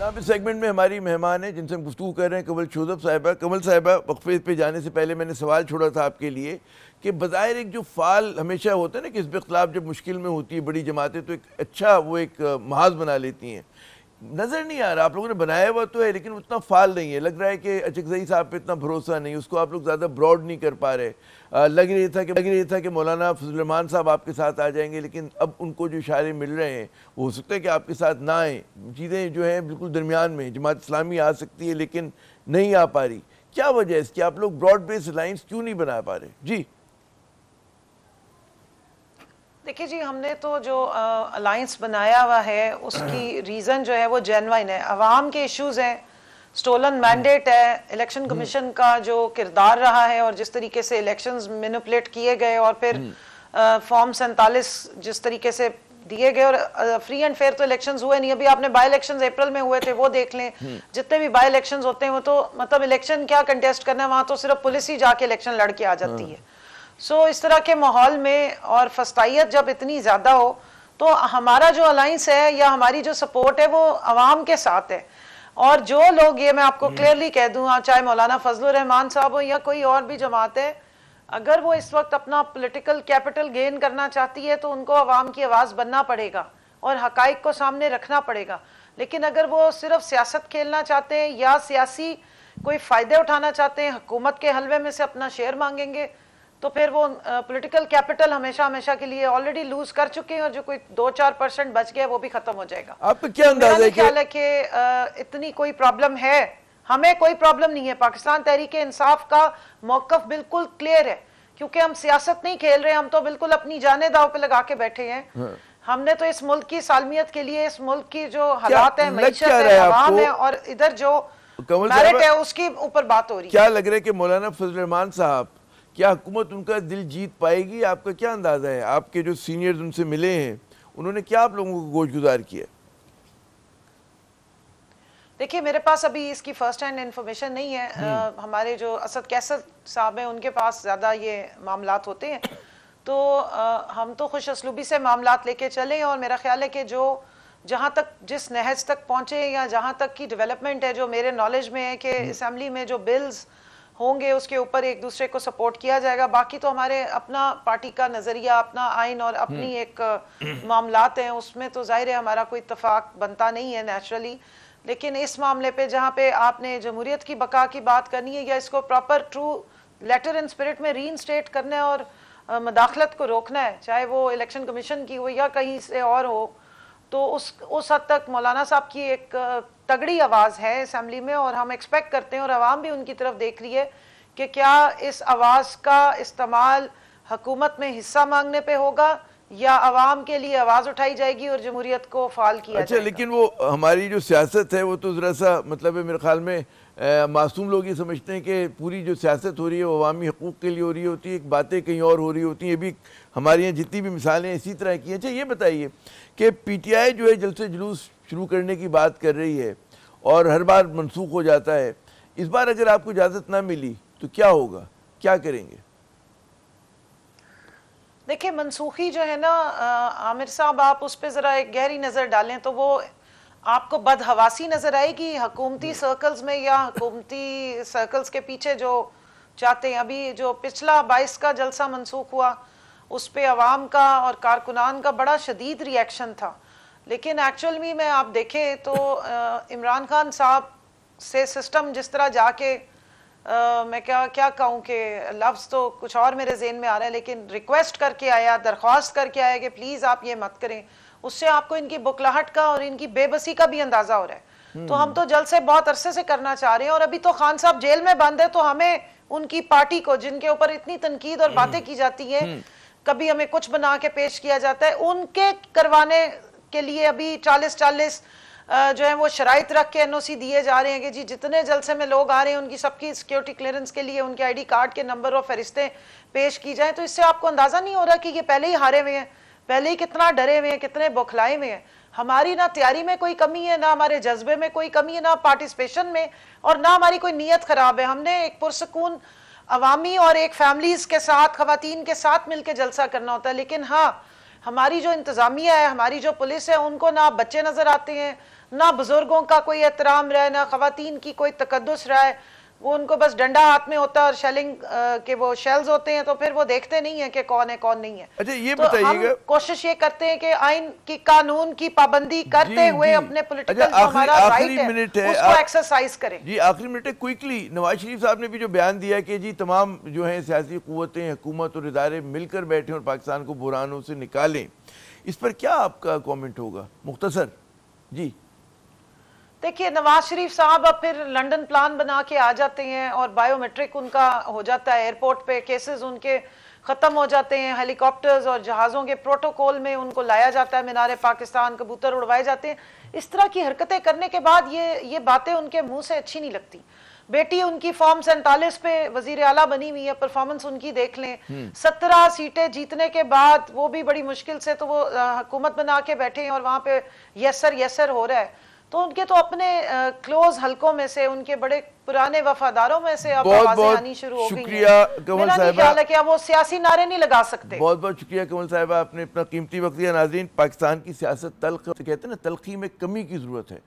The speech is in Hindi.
जनाब इस सेगमेंट में हमारी मेहमान हैं जिनसे हम गुफ्तु कर रहे हैं कमल शोधब साहिबा कमल साहिबा वक्फे पे जाने से पहले मैंने सवाल छोड़ा था आपके लिए कि बज़ाहिर एक जो फ़ाल हमेशा होता है ना कि इस खिलाफ जब मुश्किल में होती है बड़ी जमातें तो एक अच्छा वो एक महाज बना लेती हैं नज़र नहीं आ रहा आप लोगों ने बनाया हुआ तो है लेकिन उतना फाल नहीं है लग रहा है कि अचकजई साहब पे इतना भरोसा नहीं उसको आप लोग ज़्यादा ब्रॉड नहीं कर पा रहे आ, लग रही था कि लग रही था कि मौलाना फजलमान साहब आपके साथ आ जाएंगे लेकिन अब उनको जो इशारे मिल रहे हैं वो हो सकता है कि आपके साथ ना आए चीज़ें जो हैं बिल्कुल दरमियान में जमात इस्लामी आ सकती है लेकिन नहीं आ पा रही क्या वजह है इसकी आप लोग ब्रॉड बेस्ड लाइन्स क्यों नहीं बना पा रहे जी देखिए जी हमने तो जो अलायंस बनाया हुआ है उसकी रीज़न जो है वो जेनवाइन है आवाम के इश्यूज हैं स्टोलन मैंडेट है इलेक्शन कमीशन का जो किरदार रहा है और जिस तरीके से इलेक्शंस मेनुपलेट किए गए और फिर फॉर्म सैंतालीस जिस तरीके से दिए गए और फ्री एंड फेयर तो इलेक्शंस हुए नहीं अभी आपने बाई इलेक्शंस अप्रैल में हुए थे वो देख लें जितने भी बाई इलेक्शंस होते हैं वो तो मतलब इलेक्शन क्या कंटेस्ट करना है वहां तो सिर्फ पुलिस ही जाके इलेक्शन लड़के आ जाती हाँ। है सो so, इस तरह के माहौल में और फस्ताइत जब इतनी ज़्यादा हो तो हमारा जो अलाइंस है या हमारी जो सपोर्ट है वो आवाम के साथ है और जो लोग ये मैं आपको क्लियरली हम्म। कह दूँ हाँ, चाहे मौलाना फजल रहमान साहब हो या कोई और भी जमात है अगर वो इस वक्त अपना पोलिटिकल कैपिटल गेन करना चाहती है तो उनको आवाम की आवाज़ बनना पड़ेगा और हकाइक को सामने रखना पड़ेगा लेकिन अगर वो सिर्फ सियासत खेलना चाहते हैं या सियासी कोई फ़ायदे उठाना चाहते हैं हुकूमत के हलवे में से अपना शेयर मांगेंगे तो फिर वो पॉलिटिकल कैपिटल हमेशा हमेशा के लिए ऑलरेडी लूज कर चुके हैं और जो कोई दो चार परसेंट बच गया वो भी खत्म हो जाएगा अब क्या अंदाजा है ख्याल है कि इतनी कोई प्रॉब्लम है हमें कोई प्रॉब्लम नहीं है पाकिस्तान तहरीक इंसाफ का मौकफ बिल्कुल क्लियर है क्योंकि हम सियासत नहीं खेल रहे हम तो बिल्कुल अपनी जाने दाव पे लगा के बैठे हैं हाँ। हमने तो इस मुल्क की सालमियत के लिए इस मुल्क की जो हालात है आवाम है और इधर जो है उसकी ऊपर बात हो रही है क्या लग रहा है कि मौलाना फजल साहब क्या हुकूमत उनका दिल जीत पाएगी आपका क्या अंदाज़ा है आपके जो सीनियर्स उनसे मिले हैं उन्होंने क्या आप लोगों को गोश गुजार किया देखिए मेरे पास अभी इसकी फर्स्ट हैंड इन्फॉर्मेशन नहीं है आ, हम्म। हमारे जो असद कैसर साहब हैं उनके पास ज़्यादा ये मामला होते हैं तो आ, हम तो खुश असलूबी से मामला लेके चले और मेरा ख्याल है कि जो जहाँ तक जिस नहज तक पहुँचे या जहाँ तक की डेवलपमेंट है जो मेरे नॉलेज में है कि असम्बली हम्म। में जो बिल्स होंगे उसके ऊपर एक दूसरे को सपोर्ट किया जाएगा बाकी तो हमारे अपना पार्टी का नजरिया अपना आइन और अपनी हम्म। एक मामलात हैं उसमें तो जाहिर है हमारा कोई इतफाक बनता नहीं है नेचुरली लेकिन इस मामले पे जहाँ पे आपने जमहूरियत की बका की बात करनी है या इसको proper true letter and spirit में री करना है और मदाखलत को रोकना है चाहे वो इलेक्शन कमीशन की हो या कहीं से और हो तो उस उस हद तक मौलाना साहब की एक तगड़ी आवाज़ है असम्बली में और हम एक्सपेक्ट करते हैं और आवाम भी उनकी तरफ देख रही है कि क्या इस आवाज़ का इस्तेमाल हकूमत में हिस्सा मांगने पे होगा या आवाम के लिए आवाज़ उठाई जाएगी और जमहूरियत को फाल किया अच्छा जाएगा। लेकिन वो हमारी जो सियासत है वो तो ज़रा सा मतलब है मेरे ख्याल में मासूम लोग ये समझते हैं कि पूरी जो सियासत हो रही है वो अवामी हकूक़ के लिए हो रही होती है बातें कहीं और हो रही होती हैं ये भी हमारे यहाँ जितनी भी मिसालें इसी तरह की हैं अच्छा ये बताइए कि पी टी आई जो है जलसे जुलूस शुरू करने की बात कर रही है और हर बार मनसूख हो जाता है इस बार अगर आपको इजाज़त ना मिली तो क्या होगा क्या करेंगे देखिए मनसूखी जो है ना आमिर साहब आप उस पर ज़रा एक गहरी नज़र डालें तो वो आपको बदहवासी नज़र आएगी हकूमती सर्कल्स में या हकूमती सर्कल्स के पीछे जो चाहते हैं अभी जो पिछला बाईस का जलसा मनसूख हुआ उस पर आवाम का और कारकुनान का बड़ा शदीद रिएक्शन था लेकिन एक्चुअल में मैं आप देखें तो इमरान खान साहब से सिस्टम जिस तरह जाके आ, मैं क्या क्या कहूँ कि लफ्ज़ तो कुछ और मेरे जेन में आ रहा है लेकिन रिक्वेस्ट करके आया दरख्वास्त करके आया कि प्लीज़ आप ये मत करें उससे आपको इनकी बुकलाहट का और इनकी बेबसी का भी अंदाज़ा हो रहा है तो हम हम्म। तो जल से बहुत अरसे से करना चाह रहे हैं और अभी तो खान साहब जेल में बंद है तो हमें उनकी पार्टी को जिनके ऊपर इतनी तनकीद और बातें हम्म। की जाती है हम्म। कभी हमें कुछ बना के पेश किया जाता है उनके करवाने के लिए अभी चालीस चालीस जो है वो शराइ रख के एनओसी दिए जा रहे हैं कि जी जितने जलसे में लोग आ रहे हैं उनकी सबकी सिक्योरिटी क्लियरेंस के लिए उनके आईडी कार्ड के नंबर और फहरिस्तें पेश की जाएं तो इससे आपको अंदाज़ा नहीं हो रहा कि ये पहले ही हारे हुए हैं पहले ही कितना डरे हुए हैं कितने बौखलाए हुए हैं हमारी ना तैयारी में कोई कमी है ना हमारे जज्बे में कोई कमी है ना पार्टिसिपेशन में और ना हमारी कोई नीयत ख़राब है हमने एक पुरसकून अवामी और एक फैमिलीज़ के साथ खुवान के साथ मिलकर जलसा करना होता है लेकिन हाँ हमारी जो इंतज़ामिया है हमारी जो पुलिस है उनको ना बच्चे नज़र आते हैं ना बुज़ुर्गों का कोई एहतराम रहा है ना ख़वान की कोई तकदस रहा है वो उनको बस डंडा हाथ में होता है और शेलिंग आ, के वो शेल्स होते हैं तो फिर वो देखते नहीं है कि कौन है कौन नहीं है अच्छा ये तो बताइएगा कोशिश ये करते हैं कि आइन की कानून की पाबंदी करते जी, हुए जी, अपने पॉलिटिकल अच्छा, हमारा राइट है, है उसको एक्सरसाइज करें जी आखिरी मिनट है क्विकली नवाज शरीफ साहब ने भी जो बयान दिया कि जी तमाम जो है सियासी कुतें हुकूमत और इदारे मिलकर बैठे और पाकिस्तान को बुरानों से निकालें इस पर क्या आपका कॉमेंट होगा मुख्तसर जी देखिए नवाज शरीफ साहब अब फिर लंदन प्लान बना के आ जाते हैं और बायोमेट्रिक उनका हो जाता है एयरपोर्ट पे केसेस उनके ख़त्म हो जाते हैं हेलीकॉप्टर्स और जहाज़ों के प्रोटोकॉल में उनको लाया जाता है मीनार पाकिस्तान कबूतर उड़वाए जाते हैं इस तरह की हरकतें करने के बाद ये ये बातें उनके मुंह से अच्छी नहीं लगती बेटी उनकी फॉर्म सैंतालीस पे वजीर आला बनी हुई है परफॉर्मेंस उनकी देख लें हम्म। सत्रह सीटें जीतने के बाद वो भी बड़ी मुश्किल से तो वो हुकूमत बना के बैठे हैं और वहाँ पे यस सर यस सर हो रहा है तो उनके तो अपने क्लोज हलकों में से उनके बड़े पुराने वफादारों में से बहुत बहुत आनी शुरू हो शुक्रिया कमल साहब वो सियासी नारे नहीं लगा सकते बहुत बहुत शुक्रिया कमल साहब आपने अपना कीमती वक्त दिया नाजरीन पाकिस्तान की सियासत तलख कहते हैं ना तलखी में कमी की जरूरत है